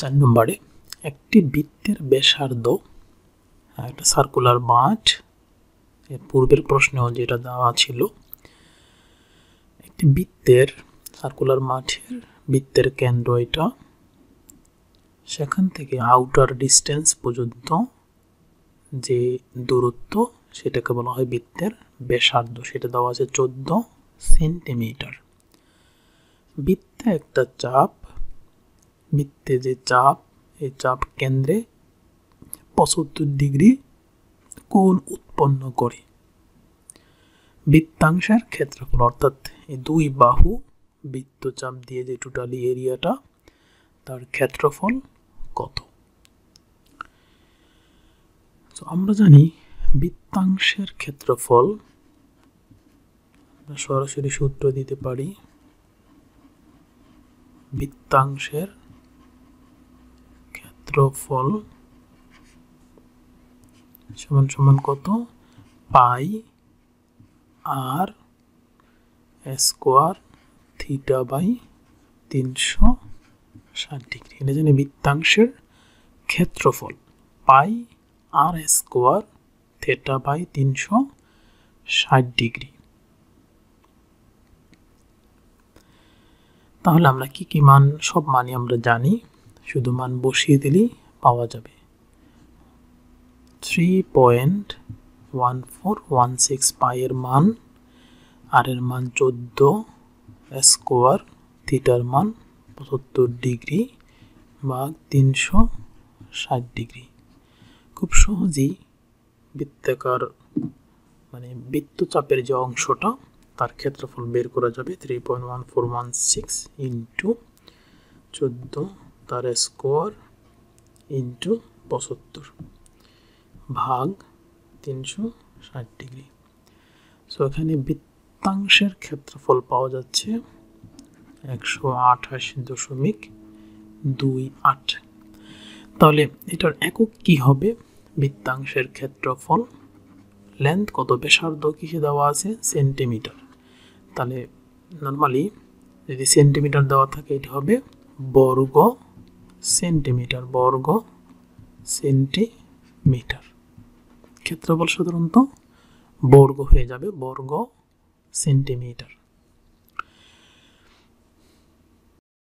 চার নম্বরে একটি বৃত্তের ব্যাসার্ধ একটা সার্কুলার মাঠ এর পূর্বের প্রশ্নেও যেটা দেওয়া ছিল একটি বৃত্তের সার্কুলার মাঠের বৃত্তের কেন্দ্র এটা সেখান থেকে আউটার ডিস্টেন্স পর্যন্ত যে দূরত্ব সেটাকে বলা হয় বৃত্তের ব্যাসার্ধ সেটা দেওয়া আছে চোদ্দ সেন্টিমিটার বৃত্তে একটা চাপ বৃত্তে যে চাপ এই চাপ কেন্দ্রে পঁচাত্তর ডিগ্রি কোণ উৎপন্ন করে বৃত্তাংশের ক্ষেত্রফল অর্থাৎ এই দুই বাহু বৃত্তচাপ দিয়ে যে টোটালি এরিয়াটা তার ক্ষেত্রফল কত আমরা জানি বৃত্তাংশের ক্ষেত্রফল আমরা সরাসরি সূত্র দিতে পারি বৃত্তাংশের ক্ষেত্রফল সমান সমান কত পাই আর স্কোয়ার থিটা বাই তিনশো ষাট ডিগ্রি এটা জানি বৃত্তাংশের ক্ষেত্রফল পাই আর স্কোয়ার থেটা বাই তিনশো ষাট ডিগ্রি তাহলে আমরা কি কি মান সব মানই আমরা জানি শুধু মান বসিয়ে দিলেই পাওয়া যাবে three point one four one six পায়ের মান আর এর মান চোদ্দ স্কোয়ার থিটার মান পঁচাত্তর ডিগ্রি বা তিনশো ষাট ডিগ্রি খুব সহজেই বৃত্তাকার মানে বৃত্তচাপের যে অংশটা তার ক্ষেত্রফল বের করা যাবে three point one four one six into চোদ্দো তার স্কোয়ার ইন্টু পঁচাত্তর ভাগ তিনশো ষাট ডিগ্রি সো এখানে বৃত্তাংশের ক্ষেত্রফল পাওয়া যাচ্ছে একশো আঠাশি দশমিক দুই আট তাহলে এটার একক কি হবে বৃত্তাংশের ক্ষেত্রফল লেন্থ কত ব্যাসার্ধ কিসে দেওয়া আছে সেন্টিমিটার তাহলে নর্মালি যদি সেন্টিমিটার দেওয়া থাকে এটা হবে বর্গ সেন্টিমিটার বর্গ সেন্টিমিটার ক্ষেত্রফল সাধারণত বর্গ হয়ে যাবে বর্গ সেন্টিমিটার